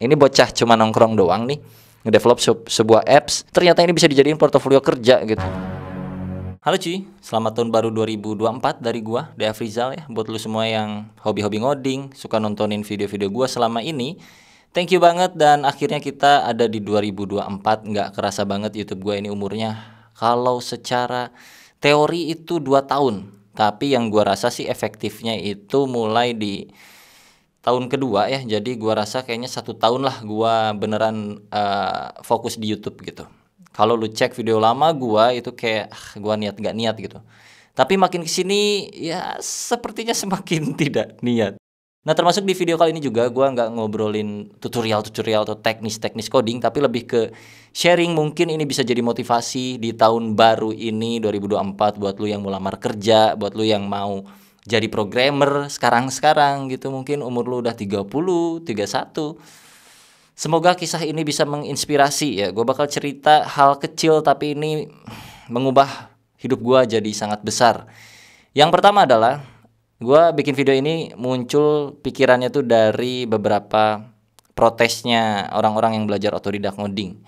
ini bocah cuma nongkrong doang nih ngedevelop se sebuah apps ternyata ini bisa dijadiin portofolio kerja gitu Halo cuy, selamat tahun baru 2024 dari gua, Dea Frizal ya Buat lu semua yang hobi-hobi ngoding, suka nontonin video-video gua selama ini Thank you banget dan akhirnya kita ada di 2024 Nggak kerasa banget Youtube gua ini umurnya Kalau secara teori itu 2 tahun Tapi yang gua rasa sih efektifnya itu mulai di tahun kedua ya jadi gua rasa kayaknya satu tahun lah gua beneran uh, fokus di YouTube gitu kalau lu cek video lama gua itu kayak ah, gua niat gak niat gitu tapi makin kesini ya sepertinya semakin tidak niat nah termasuk di video kali ini juga gue nggak ngobrolin tutorial tutorial atau teknis teknis coding tapi lebih ke sharing mungkin ini bisa jadi motivasi di tahun baru ini 2024 buat lu yang mau lamar kerja buat lu yang mau jadi programmer sekarang-sekarang gitu mungkin umur lu udah 30, 31. Semoga kisah ini bisa menginspirasi ya. Gue bakal cerita hal kecil tapi ini mengubah hidup gue jadi sangat besar. Yang pertama adalah gue bikin video ini muncul pikirannya tuh dari beberapa protesnya orang-orang yang belajar otodidak ngoding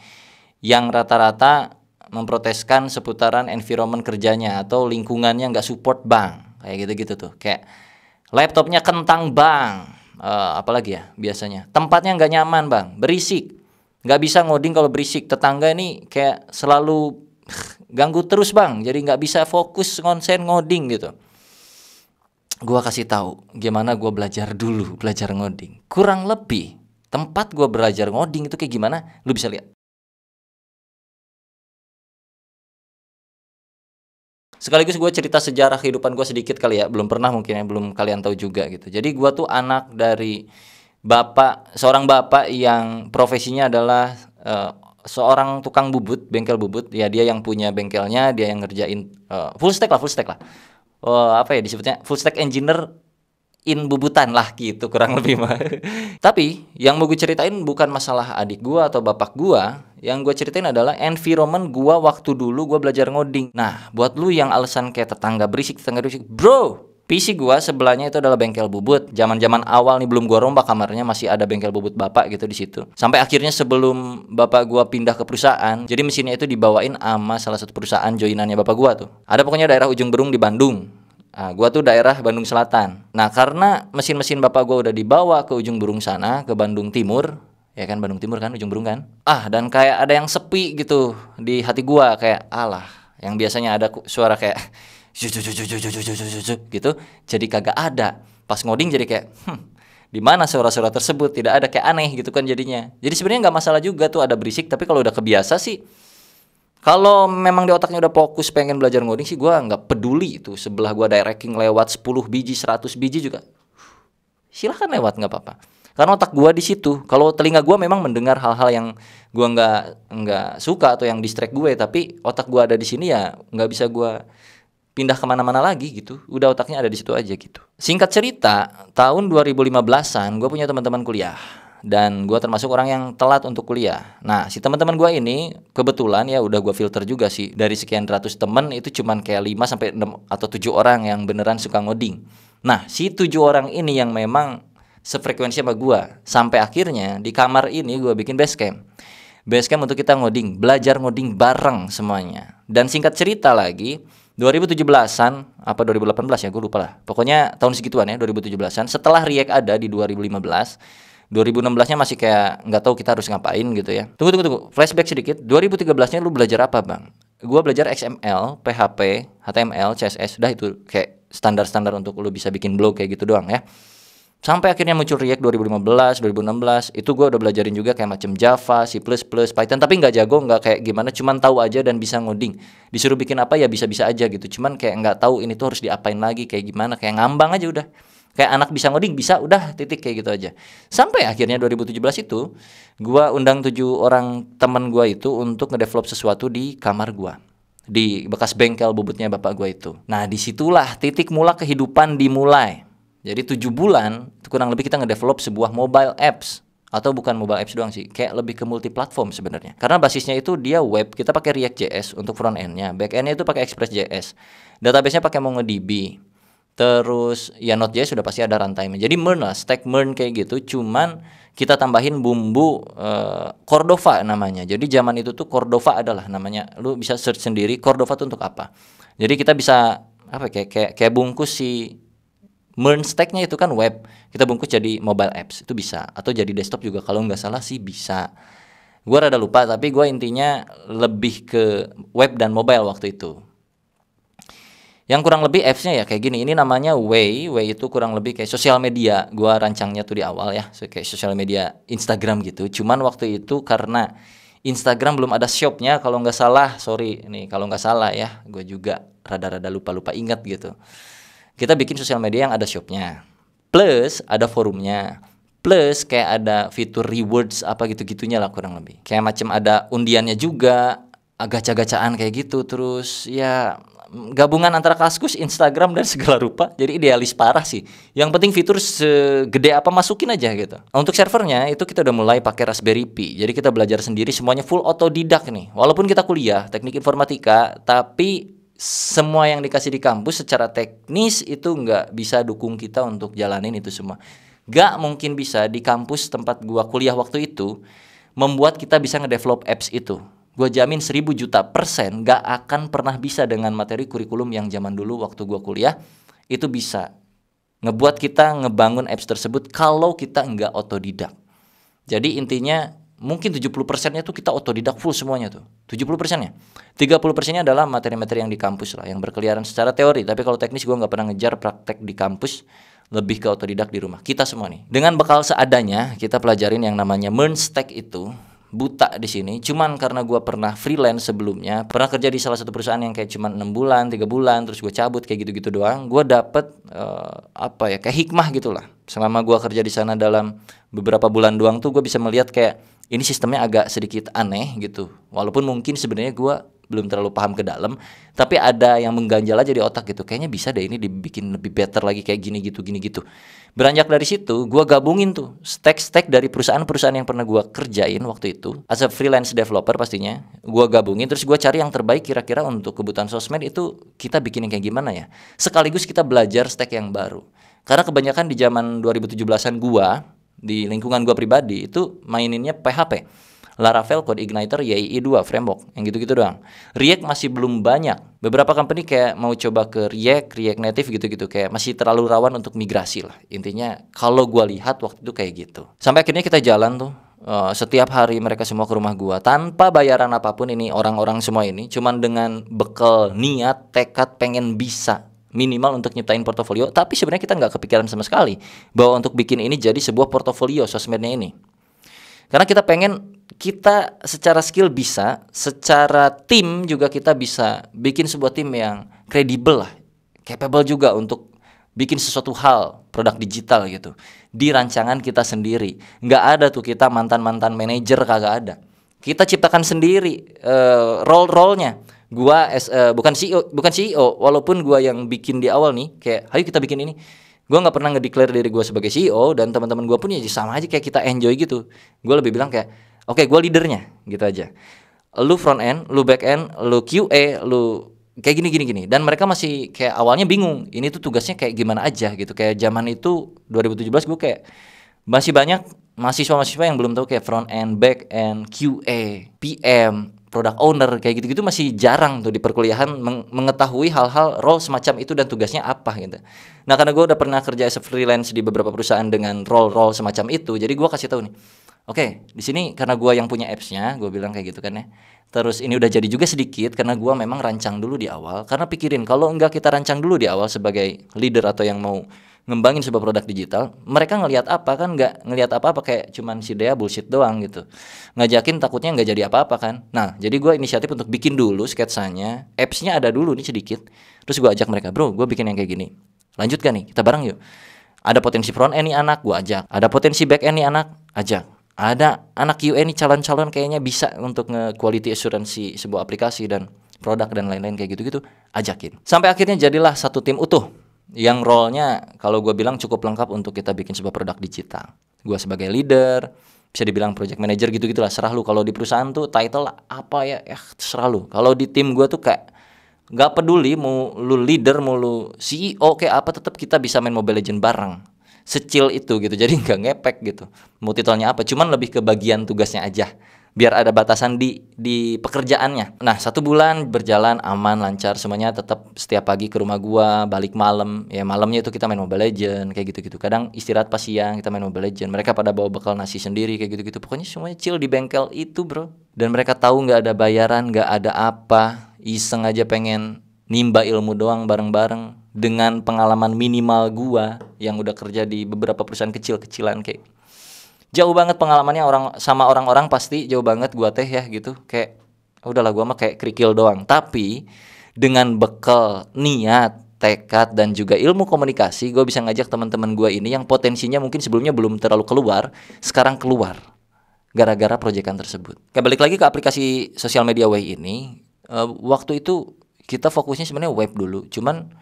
yang rata-rata memproteskan seputaran environment kerjanya atau lingkungannya nggak support bang kayak gitu-gitu tuh kayak laptopnya kentang bang uh, apalagi ya biasanya tempatnya nggak nyaman bang berisik nggak bisa ngoding kalau berisik tetangga ini kayak selalu ganggu terus bang jadi nggak bisa fokus konsen ngoding gitu gua kasih tahu gimana gua belajar dulu belajar ngoding kurang lebih tempat gua belajar ngoding itu kayak gimana lu bisa lihat sekaligus gue cerita sejarah kehidupan gue sedikit kali ya belum pernah mungkin ya belum kalian tahu juga gitu jadi gue tuh anak dari bapak seorang bapak yang profesinya adalah uh, seorang tukang bubut bengkel bubut ya dia yang punya bengkelnya dia yang ngerjain uh, full stack lah full stack lah uh, apa ya disebutnya full stack engineer in bubutan lah gitu kurang lebih mah. Tapi yang mau gue ceritain bukan masalah adik gua atau bapak gua, yang gue ceritain adalah environment gua waktu dulu gua belajar ngoding. Nah, buat lu yang alasan kayak tetangga berisik, tetangga berisik, bro, PC gua sebelahnya itu adalah bengkel bubut. Zaman-zaman awal nih belum gua rombak kamarnya masih ada bengkel bubut bapak gitu di situ. Sampai akhirnya sebelum bapak gua pindah ke perusahaan, jadi mesinnya itu dibawain sama salah satu perusahaan joinannya bapak gua tuh. Ada pokoknya daerah ujung Berung di Bandung. Nah, gua tuh daerah Bandung Selatan. Nah, karena mesin-mesin bapak gua udah dibawa ke ujung burung sana, ke Bandung Timur, ya kan Bandung Timur kan ujung burung kan. Ah, dan kayak ada yang sepi gitu di hati gua kayak alah, yang biasanya ada suara kayak gitu jadi kagak ada. Pas ngoding jadi kayak hm, di mana suara-suara tersebut tidak ada kayak aneh gitu kan jadinya. Jadi sebenarnya nggak masalah juga tuh ada berisik, tapi kalau udah kebiasa sih kalau memang di otaknya udah fokus pengen belajar ngoding sih gue nggak peduli itu sebelah gue directing lewat 10 biji 100 biji juga silahkan lewat nggak apa-apa karena otak gue di situ kalau telinga gue memang mendengar hal-hal yang gue nggak nggak suka atau yang distract gue tapi otak gue ada di sini ya nggak bisa gue pindah kemana-mana lagi gitu udah otaknya ada di situ aja gitu singkat cerita tahun 2015an gue punya teman-teman kuliah dan gue termasuk orang yang telat untuk kuliah. Nah si teman-teman gue ini kebetulan ya udah gue filter juga sih dari sekian ratus temen itu cuman kayak 5 sampai enam atau tujuh orang yang beneran suka ngoding. Nah si tujuh orang ini yang memang sefrekuensi sama gue sampai akhirnya di kamar ini gue bikin basecamp. Basecamp untuk kita ngoding, belajar ngoding bareng semuanya. Dan singkat cerita lagi, 2017-an apa 2018 ya gue lupa lah. Pokoknya tahun segituan ya 2017-an setelah React ada di 2015 2016-nya masih kayak nggak tahu kita harus ngapain gitu ya. Tunggu tunggu tunggu, flashback sedikit. 2013-nya lu belajar apa, Bang? Gua belajar XML, PHP, HTML, CSS, udah itu kayak standar-standar untuk lu bisa bikin blog kayak gitu doang ya. Sampai akhirnya muncul React 2015, 2016, itu gua udah belajarin juga kayak macam Java, C++, Python, tapi nggak jago, nggak kayak gimana, cuman tahu aja dan bisa ngoding. Disuruh bikin apa ya bisa-bisa aja gitu, cuman kayak nggak tahu ini tuh harus diapain lagi, kayak gimana, kayak ngambang aja udah kayak anak bisa ngoding bisa udah titik kayak gitu aja sampai akhirnya 2017 itu gua undang tujuh orang teman gua itu untuk ngedevelop sesuatu di kamar gua di bekas bengkel bubutnya bapak gua itu nah disitulah titik mula kehidupan dimulai jadi tujuh bulan kurang lebih kita ngedevelop sebuah mobile apps atau bukan mobile apps doang sih kayak lebih ke multi platform sebenarnya karena basisnya itu dia web kita pakai React JS untuk front endnya back endnya itu pakai Express JS nya pakai MongoDB Terus ya Node.js sudah pasti ada runtime. Jadi mern lah, stack mern kayak gitu. Cuman kita tambahin bumbu uh, Cordova namanya. Jadi zaman itu tuh Cordova adalah namanya. Lu bisa search sendiri Cordova tuh untuk apa. Jadi kita bisa apa ya, kayak kayak, kayak bungkus si mern stacknya itu kan web. Kita bungkus jadi mobile apps itu bisa atau jadi desktop juga kalau nggak salah sih bisa. Gue rada lupa tapi gue intinya lebih ke web dan mobile waktu itu yang kurang lebih apps-nya ya kayak gini ini namanya Way Way itu kurang lebih kayak sosial media gua rancangnya tuh di awal ya so, kayak sosial media Instagram gitu cuman waktu itu karena Instagram belum ada shopnya kalau nggak salah sorry nih kalau nggak salah ya gue juga rada-rada lupa-lupa ingat gitu kita bikin sosial media yang ada shopnya plus ada forumnya plus kayak ada fitur rewards apa gitu-gitunya lah kurang lebih kayak macam ada undiannya juga gaca-gacaan kayak gitu terus ya gabungan antara Kaskus, Instagram dan segala rupa. Jadi idealis parah sih. Yang penting fitur segede apa masukin aja gitu. untuk servernya itu kita udah mulai pakai Raspberry Pi. Jadi kita belajar sendiri semuanya full otodidak nih. Walaupun kita kuliah teknik informatika, tapi semua yang dikasih di kampus secara teknis itu nggak bisa dukung kita untuk jalanin itu semua. Gak mungkin bisa di kampus tempat gua kuliah waktu itu membuat kita bisa ngedevelop apps itu gue jamin seribu juta persen gak akan pernah bisa dengan materi kurikulum yang zaman dulu waktu gue kuliah itu bisa ngebuat kita ngebangun apps tersebut kalau kita nggak otodidak. Jadi intinya mungkin 70 persennya tuh kita otodidak full semuanya tuh. 70 persennya. 30 persennya adalah materi-materi yang di kampus lah, yang berkeliaran secara teori. Tapi kalau teknis gue nggak pernah ngejar praktek di kampus, lebih ke otodidak di rumah. Kita semua nih. Dengan bekal seadanya, kita pelajarin yang namanya Mern Stack itu buta di sini cuman karena gue pernah freelance sebelumnya pernah kerja di salah satu perusahaan yang kayak cuman enam bulan tiga bulan terus gue cabut kayak gitu-gitu doang gue dapet uh, apa ya kayak hikmah gitulah selama gue kerja di sana dalam beberapa bulan doang tuh gue bisa melihat kayak ini sistemnya agak sedikit aneh gitu walaupun mungkin sebenarnya gue belum terlalu paham ke dalam tapi ada yang mengganjal aja di otak gitu kayaknya bisa deh ini dibikin lebih better lagi kayak gini gitu gini gitu beranjak dari situ gue gabungin tuh stack-stack dari perusahaan-perusahaan yang pernah gue kerjain waktu itu as a freelance developer pastinya gue gabungin terus gue cari yang terbaik kira-kira untuk kebutuhan sosmed itu kita bikin yang kayak gimana ya sekaligus kita belajar stack yang baru karena kebanyakan di zaman 2017-an gua di lingkungan gua pribadi itu maininnya PHP Laravel Code Igniter YII2 framework yang gitu-gitu doang. React masih belum banyak. Beberapa company kayak mau coba ke React, React Native gitu-gitu kayak masih terlalu rawan untuk migrasi lah. Intinya kalau gua lihat waktu itu kayak gitu. Sampai akhirnya kita jalan tuh Uh, setiap hari mereka semua ke rumah gua tanpa bayaran apapun ini orang-orang semua ini cuman dengan bekal niat tekad pengen bisa minimal untuk nyiptain portofolio tapi sebenarnya kita nggak kepikiran sama sekali bahwa untuk bikin ini jadi sebuah portofolio sosmednya ini karena kita pengen kita secara skill bisa, secara tim juga kita bisa bikin sebuah tim yang kredibel lah, capable juga untuk bikin sesuatu hal produk digital gitu di rancangan kita sendiri. Nggak ada tuh kita mantan mantan manajer kagak ada. Kita ciptakan sendiri uh, role role-nya. Gua as, uh, eh, bukan CEO, bukan CEO, walaupun gua yang bikin di awal nih kayak, ayo kita bikin ini gua nggak pernah ngedeklar diri gua sebagai CEO dan teman-teman gua pun ya sama aja kayak kita enjoy gitu gua lebih bilang kayak oke okay, gue leadernya gitu aja lu front end lu back end lu QA lu kayak gini gini gini dan mereka masih kayak awalnya bingung ini tuh tugasnya kayak gimana aja gitu kayak zaman itu 2017 gue kayak masih banyak mahasiswa-mahasiswa yang belum tahu kayak front end, back end, QA, PM, product owner kayak gitu-gitu masih jarang tuh di perkuliahan meng mengetahui hal-hal role semacam itu dan tugasnya apa gitu. Nah karena gue udah pernah kerja as a freelance di beberapa perusahaan dengan role-role semacam itu, jadi gue kasih tahu nih Oke, di sini karena gua yang punya apps-nya, gua bilang kayak gitu kan ya. Terus ini udah jadi juga sedikit karena gua memang rancang dulu di awal. Karena pikirin kalau enggak kita rancang dulu di awal sebagai leader atau yang mau ngembangin sebuah produk digital, mereka ngelihat apa kan nggak ngelihat apa-apa kayak cuman si Dea bullshit doang gitu. Ngajakin takutnya nggak jadi apa-apa kan. Nah, jadi gua inisiatif untuk bikin dulu sketsanya, apps-nya ada dulu nih sedikit. Terus gua ajak mereka, "Bro, gua bikin yang kayak gini. Lanjutkan nih, kita bareng yuk." Ada potensi front end nih anak, gua ajak. Ada potensi back end nih anak, ajak ada anak UN ini calon-calon kayaknya bisa untuk nge-quality assurance si sebuah aplikasi dan produk dan lain-lain kayak gitu-gitu, ajakin. Sampai akhirnya jadilah satu tim utuh yang role-nya kalau gue bilang cukup lengkap untuk kita bikin sebuah produk digital. Gue sebagai leader, bisa dibilang project manager gitu-gitulah, serah lu. Kalau di perusahaan tuh title apa ya, ya serah lu. Kalau di tim gue tuh kayak nggak peduli mau lu leader, mau lu CEO kayak apa, tetap kita bisa main Mobile Legend bareng secil itu gitu jadi nggak ngepek gitu multitolnya apa cuman lebih ke bagian tugasnya aja biar ada batasan di di pekerjaannya. Nah satu bulan berjalan aman lancar semuanya tetap setiap pagi ke rumah gua balik malam ya malamnya itu kita main Mobile Legend kayak gitu gitu. Kadang istirahat pas siang kita main Mobile Legend. Mereka pada bawa bekal nasi sendiri kayak gitu gitu. Pokoknya semuanya chill di bengkel itu bro. Dan mereka tahu nggak ada bayaran nggak ada apa iseng aja pengen nimba ilmu doang bareng bareng dengan pengalaman minimal gua yang udah kerja di beberapa perusahaan kecil-kecilan kayak jauh banget pengalamannya orang sama orang-orang pasti jauh banget gua teh ya gitu kayak ya udahlah gua mah kayak kerikil doang tapi dengan bekal niat tekad dan juga ilmu komunikasi gua bisa ngajak teman-teman gua ini yang potensinya mungkin sebelumnya belum terlalu keluar sekarang keluar gara-gara proyekan tersebut. Kayak balik lagi ke aplikasi sosial media Way ini, uh, waktu itu kita fokusnya sebenarnya web dulu, cuman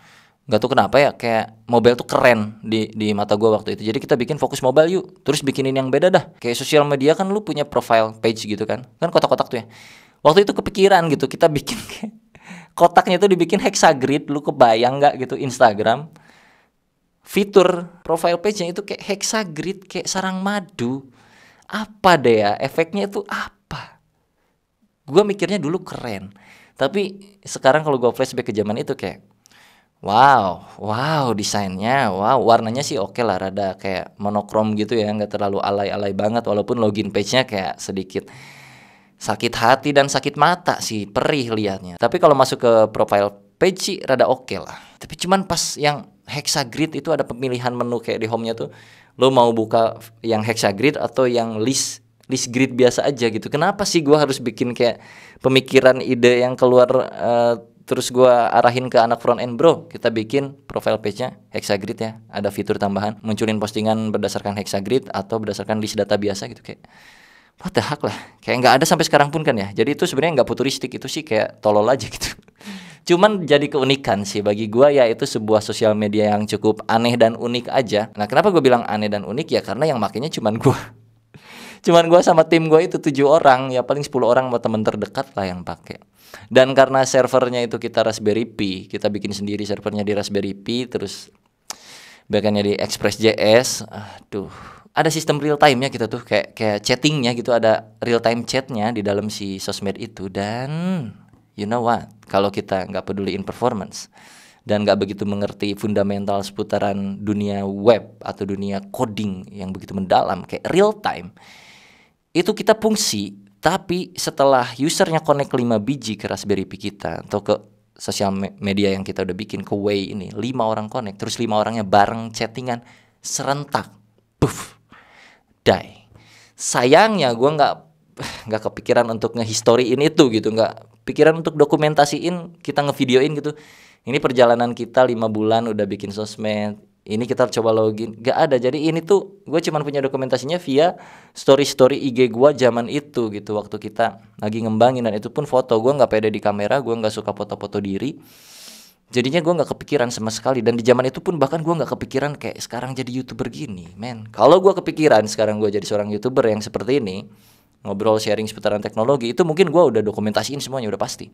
nggak tahu kenapa ya kayak mobile tuh keren di di mata gue waktu itu jadi kita bikin fokus mobile yuk terus bikinin yang beda dah kayak sosial media kan lu punya profile page gitu kan kan kotak-kotak tuh ya waktu itu kepikiran gitu kita bikin kayak kotaknya tuh dibikin hexagrid lu kebayang nggak gitu Instagram fitur profile page-nya itu kayak hexagrid kayak sarang madu apa deh ya efeknya itu apa gue mikirnya dulu keren tapi sekarang kalau gue flashback ke zaman itu kayak Wow, wow desainnya, wow warnanya sih oke okay lah, rada kayak monokrom gitu ya, nggak terlalu alay-alay banget walaupun login page-nya kayak sedikit sakit hati dan sakit mata sih, perih liatnya. Tapi kalau masuk ke profile page sih rada oke okay lah. Tapi cuman pas yang hexagrid itu ada pemilihan menu kayak di home-nya tuh, lo mau buka yang hexagrid atau yang list list grid biasa aja gitu. Kenapa sih gua harus bikin kayak pemikiran ide yang keluar uh, terus gue arahin ke anak front end bro kita bikin profile page-nya hexagrid ya ada fitur tambahan munculin postingan berdasarkan hexagrid atau berdasarkan list data biasa gitu kayak what the heck lah kayak nggak ada sampai sekarang pun kan ya jadi itu sebenarnya nggak futuristik itu sih kayak tolol aja gitu cuman jadi keunikan sih bagi gue ya itu sebuah sosial media yang cukup aneh dan unik aja nah kenapa gue bilang aneh dan unik ya karena yang makinnya cuman gue cuman gue sama tim gue itu tujuh orang ya paling sepuluh orang sama temen terdekat lah yang pakai dan karena servernya itu kita Raspberry Pi, kita bikin sendiri servernya di Raspberry Pi, terus backendnya di Express JS. Aduh, ada sistem real time-nya kita gitu tuh kayak kayak chattingnya gitu ada real time chatnya di dalam si sosmed itu dan you know what kalau kita nggak peduliin performance dan nggak begitu mengerti fundamental seputaran dunia web atau dunia coding yang begitu mendalam kayak real time itu kita fungsi tapi setelah usernya connect 5 biji ke Raspberry Pi kita atau ke sosial media yang kita udah bikin ke Way ini, 5 orang connect, terus 5 orangnya bareng chattingan serentak. Puff. Die. Sayangnya gue nggak nggak kepikiran untuk ngehistoriin itu gitu, nggak pikiran untuk dokumentasiin, kita ngevideoin gitu. Ini perjalanan kita 5 bulan udah bikin sosmed, ini kita coba login gak ada jadi ini tuh gue cuman punya dokumentasinya via story story IG gue zaman itu gitu waktu kita lagi ngembangin dan itu pun foto gue nggak pede di kamera gue nggak suka foto-foto diri jadinya gue nggak kepikiran sama sekali dan di zaman itu pun bahkan gue nggak kepikiran kayak sekarang jadi youtuber gini men kalau gue kepikiran sekarang gue jadi seorang youtuber yang seperti ini ngobrol sharing seputaran teknologi itu mungkin gue udah dokumentasiin semuanya udah pasti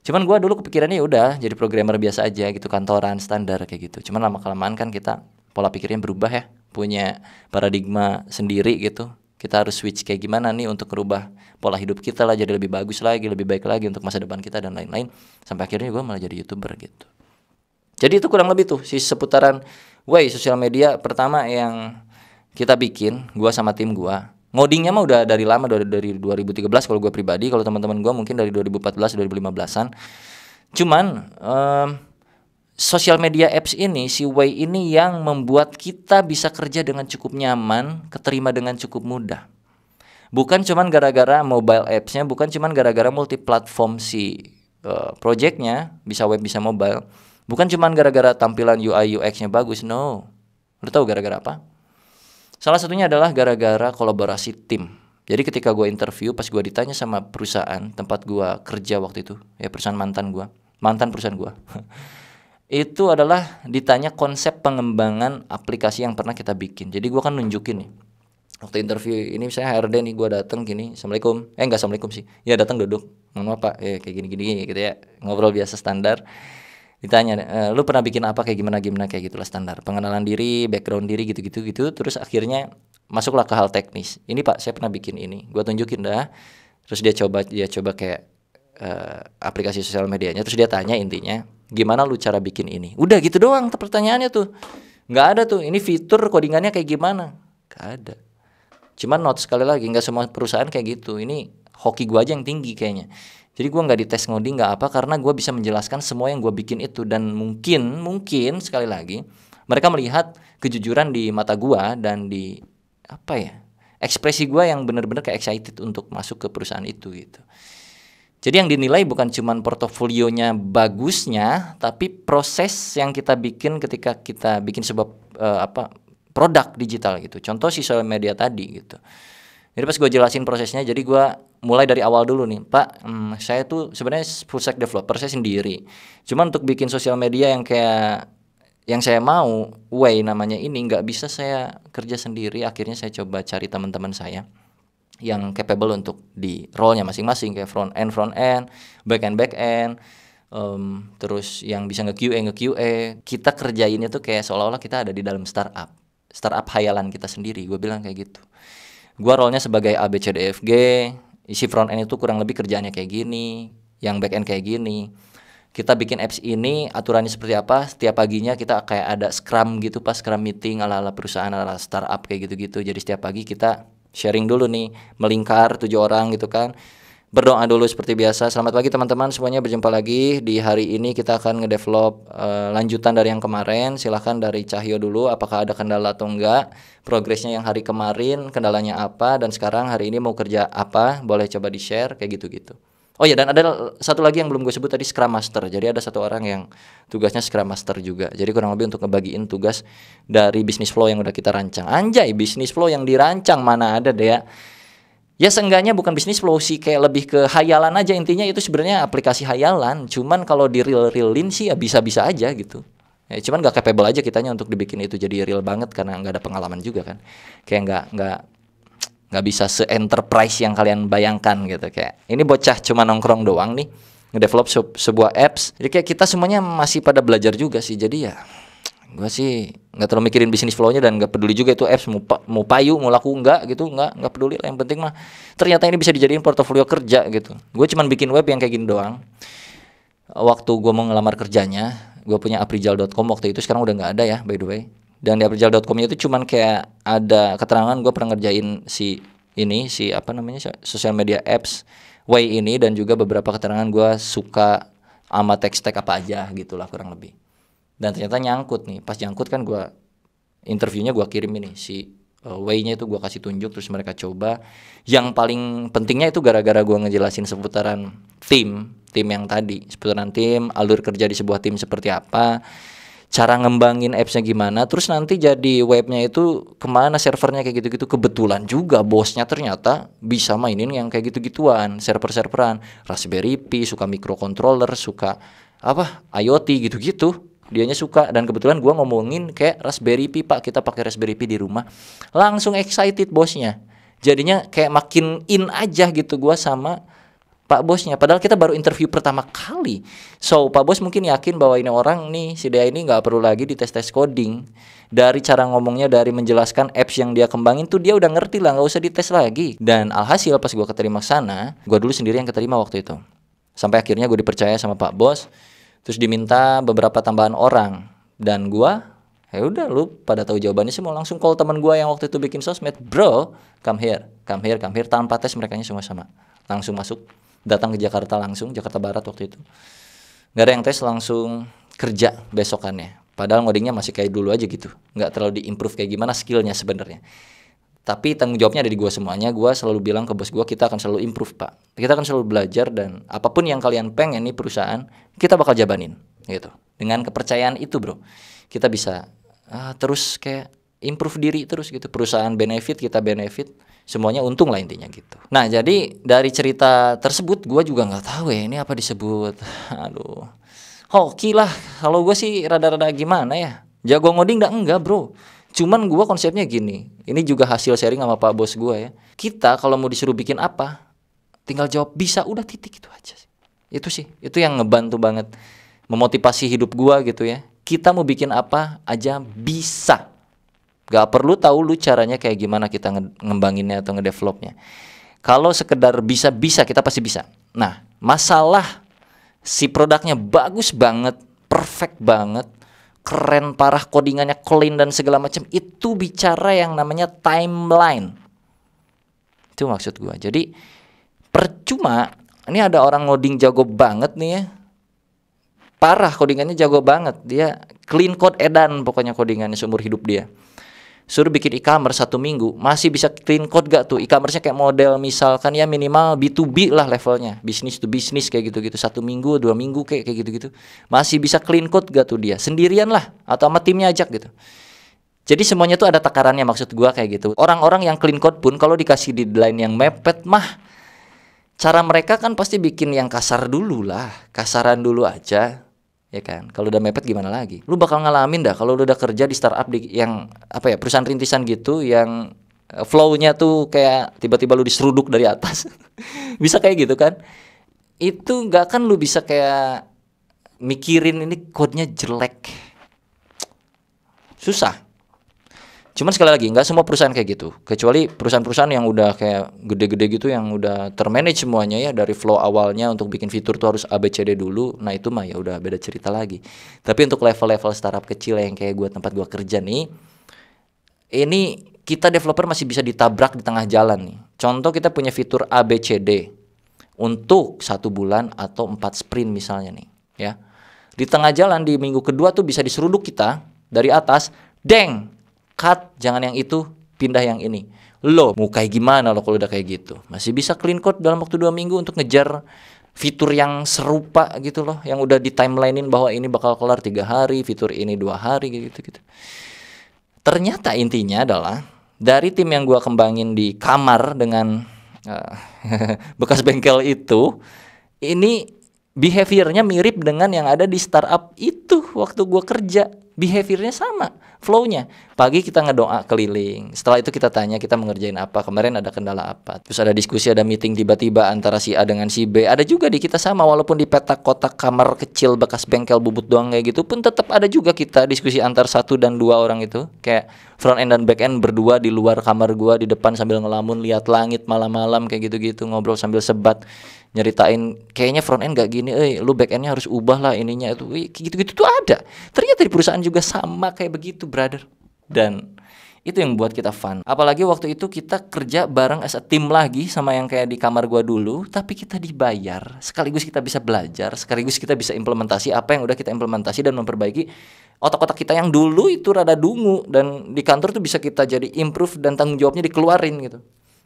Cuman gue dulu kepikirannya ya udah jadi programmer biasa aja gitu kantoran standar kayak gitu. Cuman lama kelamaan kan kita pola pikirnya berubah ya, punya paradigma sendiri gitu. Kita harus switch kayak gimana nih untuk merubah pola hidup kita lah jadi lebih bagus lagi, lebih baik lagi untuk masa depan kita dan lain-lain. Sampai akhirnya gue malah jadi youtuber gitu. Jadi itu kurang lebih tuh si seputaran way sosial media pertama yang kita bikin, gue sama tim gue ngodingnya mah udah dari lama dari 2013 kalau gue pribadi kalau teman-teman gue mungkin dari 2014 2015an cuman um, social media apps ini si Way ini yang membuat kita bisa kerja dengan cukup nyaman keterima dengan cukup mudah bukan cuman gara-gara mobile appsnya bukan cuman gara-gara multi platform si uh, projectnya bisa web bisa mobile bukan cuman gara-gara tampilan UI UX-nya bagus no lu tahu gara-gara apa Salah satunya adalah gara-gara kolaborasi tim. Jadi ketika gue interview, pas gue ditanya sama perusahaan tempat gue kerja waktu itu, ya perusahaan mantan gue, mantan perusahaan gue, itu adalah ditanya konsep pengembangan aplikasi yang pernah kita bikin. Jadi gue kan nunjukin nih, waktu interview ini misalnya HRD nih gue datang gini, assalamualaikum, eh nggak assalamualaikum sih, ya datang duduk, mau apa, ya kayak gini-gini gitu ya, ngobrol biasa standar ditanya e, lu pernah bikin apa kayak gimana gimana kayak gitulah standar pengenalan diri background diri gitu gitu gitu terus akhirnya masuklah ke hal teknis ini pak saya pernah bikin ini gue tunjukin dah terus dia coba dia coba kayak uh, aplikasi sosial medianya terus dia tanya intinya gimana lu cara bikin ini udah gitu doang pertanyaannya tuh nggak ada tuh ini fitur codingannya kayak gimana nggak ada cuman not sekali lagi nggak semua perusahaan kayak gitu ini hoki gua aja yang tinggi kayaknya jadi gue nggak dites ngoding nggak apa karena gue bisa menjelaskan semua yang gue bikin itu dan mungkin mungkin sekali lagi mereka melihat kejujuran di mata gue dan di apa ya ekspresi gue yang benar-benar kayak excited untuk masuk ke perusahaan itu gitu. Jadi yang dinilai bukan cuman portofolionya bagusnya, tapi proses yang kita bikin ketika kita bikin sebuah uh, apa produk digital gitu. Contoh soal media tadi gitu. Jadi pas gue jelasin prosesnya, jadi gue mulai dari awal dulu nih Pak hmm, saya tuh sebenarnya full stack developer saya sendiri cuman untuk bikin sosial media yang kayak yang saya mau way namanya ini nggak bisa saya kerja sendiri akhirnya saya coba cari teman-teman saya yang capable untuk di role-nya masing-masing kayak front end front end back end back end um, terus yang bisa nge QA nge QA kita kerjainnya tuh kayak seolah-olah kita ada di dalam startup startup hayalan kita sendiri gue bilang kayak gitu gue role-nya sebagai ABCDFG isi front end itu kurang lebih kerjaannya kayak gini, yang back end kayak gini. Kita bikin apps ini aturannya seperti apa? Setiap paginya kita kayak ada scrum gitu pas scrum meeting ala-ala perusahaan ala, -ala startup kayak gitu-gitu. Jadi setiap pagi kita sharing dulu nih, melingkar tujuh orang gitu kan berdoa dulu seperti biasa. Selamat pagi teman-teman semuanya berjumpa lagi di hari ini kita akan ngedevelop uh, lanjutan dari yang kemarin. Silahkan dari Cahyo dulu apakah ada kendala atau enggak, progresnya yang hari kemarin, kendalanya apa dan sekarang hari ini mau kerja apa, boleh coba di-share kayak gitu-gitu. Oh ya dan ada satu lagi yang belum gue sebut tadi Scrum Master. Jadi ada satu orang yang tugasnya Scrum Master juga. Jadi kurang lebih untuk ngebagiin tugas dari bisnis flow yang udah kita rancang. Anjay, bisnis flow yang dirancang mana ada deh ya ya seenggaknya bukan bisnis flow sih kayak lebih ke hayalan aja intinya itu sebenarnya aplikasi hayalan cuman kalau di real realin sih ya bisa bisa aja gitu ya, cuman nggak capable aja kitanya untuk dibikin itu jadi real banget karena nggak ada pengalaman juga kan kayak nggak nggak nggak bisa se enterprise yang kalian bayangkan gitu kayak ini bocah cuma nongkrong doang nih ngedevelop sebuah apps jadi kayak kita semuanya masih pada belajar juga sih jadi ya gue sih nggak terlalu mikirin bisnis flownya dan nggak peduli juga itu apps mau mau payu mau laku nggak gitu nggak nggak peduli lah yang penting mah ternyata ini bisa dijadiin portofolio kerja gitu gue cuman bikin web yang kayak gini doang waktu gue mau ngelamar kerjanya gue punya aprijal.com waktu itu sekarang udah nggak ada ya by the way dan di aprijal.com itu cuman kayak ada keterangan gue pernah ngerjain si ini si apa namanya sosial media apps way ini dan juga beberapa keterangan gue suka sama teks tag apa aja gitulah kurang lebih dan ternyata nyangkut nih pas nyangkut kan gue interviewnya gue kirim ini si uh, waynya itu gue kasih tunjuk terus mereka coba yang paling pentingnya itu gara-gara gue ngejelasin seputaran tim tim yang tadi seputaran tim alur kerja di sebuah tim seperti apa cara ngembangin appsnya gimana terus nanti jadi webnya itu kemana servernya kayak gitu-gitu kebetulan juga bosnya ternyata bisa mainin yang kayak gitu-gituan server-serveran Raspberry Pi suka microcontroller suka apa IoT gitu-gitu dianya suka dan kebetulan gua ngomongin kayak raspberry pi pak kita pakai raspberry pi di rumah langsung excited bosnya jadinya kayak makin in aja gitu gua sama pak bosnya padahal kita baru interview pertama kali so pak bos mungkin yakin bahwa ini orang nih si dia ini nggak perlu lagi dites tes coding dari cara ngomongnya dari menjelaskan apps yang dia kembangin tuh dia udah ngerti lah nggak usah dites lagi dan alhasil pas gue keterima sana gua dulu sendiri yang keterima waktu itu sampai akhirnya gue dipercaya sama pak bos terus diminta beberapa tambahan orang dan gua ya udah lu pada tahu jawabannya sih mau langsung call teman gua yang waktu itu bikin sosmed bro come here come here come here tanpa tes mereka semua sama langsung masuk datang ke Jakarta langsung Jakarta Barat waktu itu nggak ada yang tes langsung kerja besokannya padahal ngodingnya masih kayak dulu aja gitu nggak terlalu diimprove kayak gimana skillnya sebenarnya tapi tanggung jawabnya ada di gue semuanya gue selalu bilang ke bos gue kita akan selalu improve pak kita akan selalu belajar dan apapun yang kalian pengen nih perusahaan kita bakal jabanin gitu dengan kepercayaan itu bro kita bisa uh, terus kayak improve diri terus gitu perusahaan benefit kita benefit semuanya untung lah intinya gitu nah jadi dari cerita tersebut gue juga nggak tahu ya ini apa disebut aduh hoki lah kalau gue sih rada-rada gimana ya jago ngoding gak enggak bro Cuman gue konsepnya gini, ini juga hasil sharing sama Pak Bos gue ya. Kita kalau mau disuruh bikin apa, tinggal jawab bisa, udah titik itu aja. Sih. Itu sih, itu yang ngebantu banget memotivasi hidup gue gitu ya. Kita mau bikin apa aja bisa. Gak perlu tahu lu caranya kayak gimana kita ngembanginnya atau ngedevelopnya. Kalau sekedar bisa-bisa kita pasti bisa. Nah, masalah si produknya bagus banget, perfect banget, keren parah codingannya clean dan segala macam itu bicara yang namanya timeline itu maksud gua jadi percuma ini ada orang loading jago banget nih ya parah codingannya jago banget dia clean code edan pokoknya codingannya seumur hidup dia suruh bikin e-commerce satu minggu masih bisa clean code gak tuh e-commerce-nya kayak model misalkan ya minimal B2B lah levelnya bisnis to bisnis kayak gitu-gitu satu minggu dua minggu kayak kayak gitu-gitu masih bisa clean code gak tuh dia sendirian lah atau sama timnya ajak gitu jadi semuanya tuh ada takarannya maksud gua kayak gitu orang-orang yang clean code pun kalau dikasih deadline yang mepet mah cara mereka kan pasti bikin yang kasar dulu lah kasaran dulu aja ya kan kalau udah mepet gimana lagi lu bakal ngalamin dah kalau lu udah kerja di startup di yang apa ya perusahaan rintisan gitu yang eh, flownya tuh kayak tiba-tiba lu diseruduk dari atas bisa kayak gitu kan itu nggak kan lu bisa kayak mikirin ini kodenya jelek susah Cuman sekali lagi nggak semua perusahaan kayak gitu. Kecuali perusahaan-perusahaan yang udah kayak gede-gede gitu yang udah termanage semuanya ya dari flow awalnya untuk bikin fitur tuh harus ABCD dulu. Nah, itu mah ya udah beda cerita lagi. Tapi untuk level-level startup kecil yang kayak gue tempat gue kerja nih ini kita developer masih bisa ditabrak di tengah jalan nih. Contoh kita punya fitur ABCD untuk satu bulan atau empat sprint misalnya nih, ya. Di tengah jalan di minggu kedua tuh bisa diseruduk kita dari atas, deng, cut jangan yang itu pindah yang ini lo mau kayak gimana lo kalau udah kayak gitu masih bisa clean code dalam waktu dua minggu untuk ngejar fitur yang serupa gitu loh yang udah di timelinein bahwa ini bakal kelar tiga hari fitur ini dua hari gitu gitu ternyata intinya adalah dari tim yang gua kembangin di kamar dengan eh, bekas bengkel itu ini behaviornya mirip dengan yang ada di startup itu waktu gua kerja behaviornya sama flownya pagi kita ngedoa keliling setelah itu kita tanya kita mengerjain apa kemarin ada kendala apa terus ada diskusi ada meeting tiba-tiba antara si A dengan si B ada juga di kita sama walaupun di peta kotak kamar kecil bekas bengkel bubut doang kayak gitu pun tetap ada juga kita diskusi antar satu dan dua orang itu kayak front end dan back end berdua di luar kamar gua di depan sambil ngelamun lihat langit malam-malam kayak gitu-gitu ngobrol sambil sebat nyeritain kayaknya front end gak gini, eh lu back endnya harus ubah lah ininya itu, gitu-gitu tuh ada. Ternyata di perusahaan juga sama kayak begitu, brother. Dan itu yang buat kita fun. Apalagi waktu itu kita kerja bareng as a team lagi sama yang kayak di kamar gua dulu, tapi kita dibayar. Sekaligus kita bisa belajar, sekaligus kita bisa implementasi apa yang udah kita implementasi dan memperbaiki otak-otak kita yang dulu itu rada dungu dan di kantor tuh bisa kita jadi improve dan tanggung jawabnya dikeluarin gitu.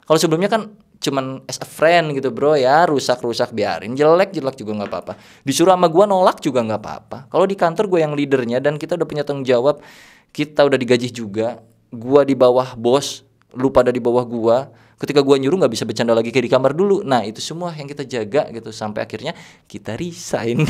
Kalau sebelumnya kan cuman as a friend gitu bro ya rusak-rusak biarin jelek-jelek juga nggak apa-apa disuruh sama gue nolak juga nggak apa-apa kalau di kantor gue yang leadernya dan kita udah punya tanggung jawab kita udah digaji juga gue di bawah bos lu pada di bawah gue ketika gua nyuruh nggak bisa bercanda lagi kayak di kamar dulu nah itu semua yang kita jaga gitu sampai akhirnya kita resign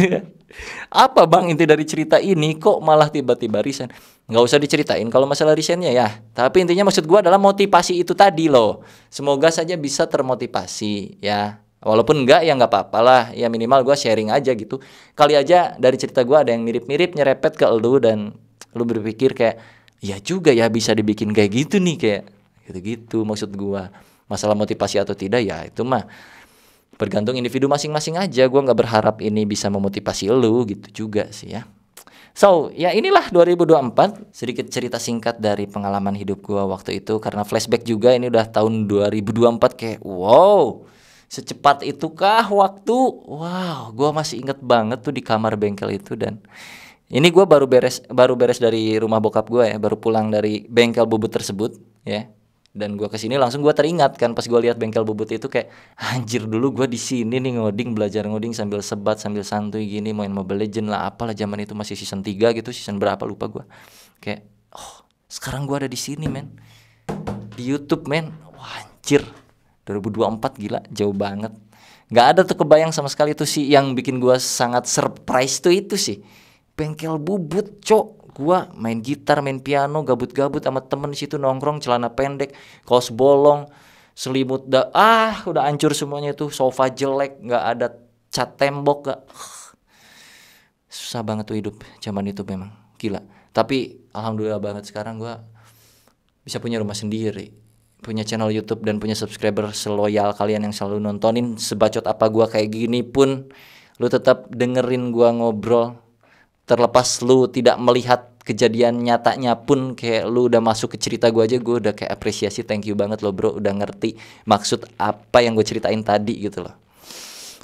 apa bang inti dari cerita ini kok malah tiba-tiba resign nggak usah diceritain kalau masalah resignnya ya tapi intinya maksud gua adalah motivasi itu tadi loh semoga saja bisa termotivasi ya walaupun enggak ya nggak apa-apa lah ya minimal gue sharing aja gitu kali aja dari cerita gue ada yang mirip-mirip nyerepet ke lu dan lu berpikir kayak ya juga ya bisa dibikin kayak gitu nih kayak gitu-gitu maksud gue masalah motivasi atau tidak ya itu mah bergantung individu masing-masing aja gue nggak berharap ini bisa memotivasi lu gitu juga sih ya So, ya inilah 2024, sedikit cerita singkat dari pengalaman hidup gue waktu itu karena flashback juga ini udah tahun 2024 kayak wow. Secepat itukah waktu? Wow, gue masih inget banget tuh di kamar bengkel itu dan ini gue baru beres baru beres dari rumah bokap gue ya, baru pulang dari bengkel bubut tersebut ya dan gue kesini langsung gue teringat kan pas gue lihat bengkel bubut itu kayak anjir dulu gue di sini nih ngoding belajar ngoding sambil sebat sambil santuy gini main mobile legend lah apalah zaman itu masih season 3 gitu season berapa lupa gue kayak oh sekarang gue ada di sini men di YouTube men wah anjir 2024 gila jauh banget nggak ada tuh kebayang sama sekali tuh sih yang bikin gue sangat surprise tuh itu sih bengkel bubut cok gua main gitar main piano gabut-gabut sama temen di situ nongkrong celana pendek kaos bolong selimut dah ah udah hancur semuanya tuh sofa jelek nggak ada cat tembok gak susah banget tuh hidup zaman itu memang gila tapi alhamdulillah banget sekarang gua bisa punya rumah sendiri punya channel YouTube dan punya subscriber seloyal kalian yang selalu nontonin sebacot apa gua kayak gini pun lu tetap dengerin gua ngobrol terlepas lu tidak melihat kejadian nyatanya pun kayak lu udah masuk ke cerita gue aja gue udah kayak apresiasi thank you banget lo bro udah ngerti maksud apa yang gue ceritain tadi gitu loh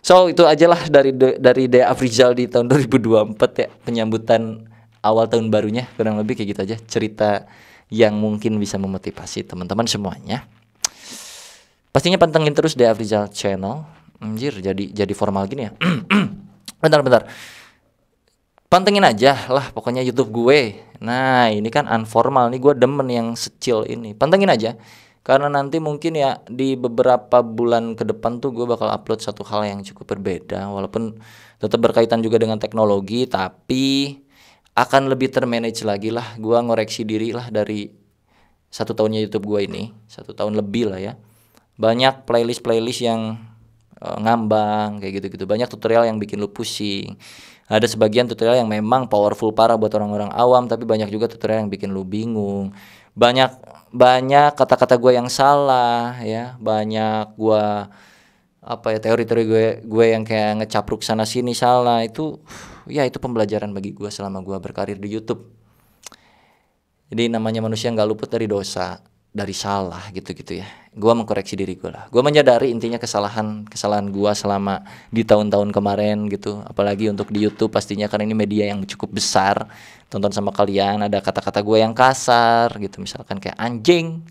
so itu aja lah dari dari Dea Afrizal di tahun 2024 ya penyambutan awal tahun barunya kurang lebih kayak gitu aja cerita yang mungkin bisa memotivasi teman-teman semuanya pastinya pantengin terus Dea Afrizal channel anjir jadi jadi formal gini ya bentar bentar pantengin aja lah pokoknya YouTube gue. Nah, ini kan informal nih gue demen yang secil ini. Pantengin aja. Karena nanti mungkin ya di beberapa bulan ke depan tuh gue bakal upload satu hal yang cukup berbeda walaupun tetap berkaitan juga dengan teknologi tapi akan lebih termanage lagi lah gue ngoreksi diri lah dari satu tahunnya YouTube gue ini satu tahun lebih lah ya banyak playlist playlist yang eh, ngambang kayak gitu gitu banyak tutorial yang bikin lu pusing ada sebagian tutorial yang memang powerful parah buat orang-orang awam, tapi banyak juga tutorial yang bikin lu bingung. Banyak banyak kata-kata gue yang salah ya, banyak gue apa ya teori-teori gue gue yang kayak ngecapruk sana sini salah itu ya itu pembelajaran bagi gue selama gue berkarir di YouTube. Jadi namanya manusia nggak luput dari dosa dari salah gitu-gitu ya. gue mengkoreksi diri gue lah. Gue menyadari intinya kesalahan kesalahan gua selama di tahun-tahun kemarin gitu. Apalagi untuk di YouTube pastinya karena ini media yang cukup besar. Tonton sama kalian ada kata-kata gue yang kasar gitu misalkan kayak anjing.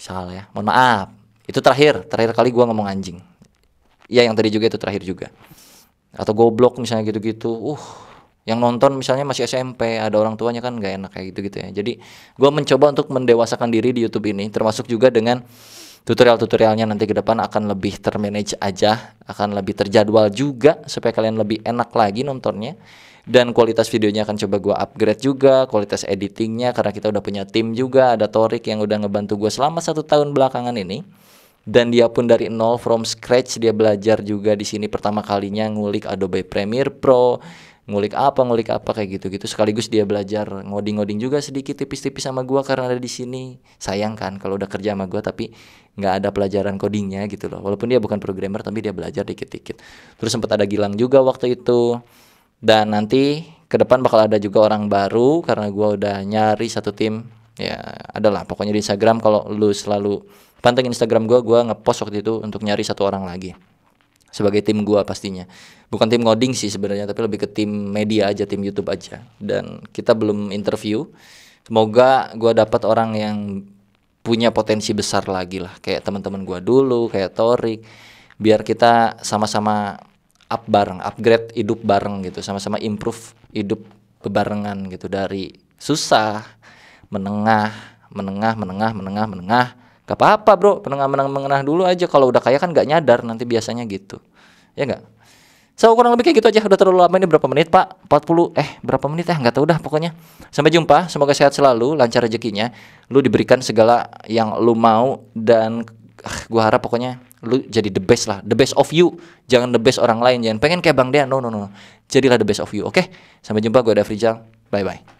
Salah ya. Mohon maaf. Itu terakhir, terakhir kali gue ngomong anjing. Iya yang tadi juga itu terakhir juga. Atau goblok misalnya gitu-gitu. Uh, yang nonton misalnya masih SMP ada orang tuanya kan nggak enak kayak gitu gitu ya jadi gue mencoba untuk mendewasakan diri di YouTube ini termasuk juga dengan tutorial-tutorialnya nanti ke depan akan lebih termanage aja akan lebih terjadwal juga supaya kalian lebih enak lagi nontonnya dan kualitas videonya akan coba gue upgrade juga kualitas editingnya karena kita udah punya tim juga ada Torik yang udah ngebantu gue selama satu tahun belakangan ini dan dia pun dari nol from scratch dia belajar juga di sini pertama kalinya ngulik Adobe Premiere Pro ngulik apa ngulik apa kayak gitu gitu sekaligus dia belajar ngoding-ngoding juga sedikit tipis-tipis sama gua karena ada di sini sayang kan kalau udah kerja sama gua tapi nggak ada pelajaran codingnya gitu loh walaupun dia bukan programmer tapi dia belajar dikit-dikit terus sempat ada Gilang juga waktu itu dan nanti ke depan bakal ada juga orang baru karena gua udah nyari satu tim ya adalah pokoknya di Instagram kalau lu selalu pantengin Instagram gua gua ngepost waktu itu untuk nyari satu orang lagi sebagai tim gua pastinya. Bukan tim coding sih sebenarnya, tapi lebih ke tim media aja, tim YouTube aja. Dan kita belum interview. Semoga gua dapat orang yang punya potensi besar lagi lah, kayak teman-teman gua dulu, kayak Torik. Biar kita sama-sama up bareng, upgrade hidup bareng gitu, sama-sama improve hidup bebarengan gitu dari susah, menengah, menengah, menengah, menengah, menengah, Gak apa-apa bro, menengah mengenang dulu aja. Kalau udah kaya kan gak nyadar nanti biasanya gitu. Ya gak? So kurang lebih kayak gitu aja. Udah terlalu lama ini berapa menit pak? 40, eh berapa menit ya? Eh? Gak tau dah pokoknya. Sampai jumpa, semoga sehat selalu, lancar rezekinya. Lu diberikan segala yang lu mau dan uh, gua harap pokoknya lu jadi the best lah. The best of you. Jangan the best orang lain. Jangan pengen kayak Bang Dean. No, no, no. Jadilah the best of you, oke? Okay? Sampai jumpa, gue Frijal. Bye-bye.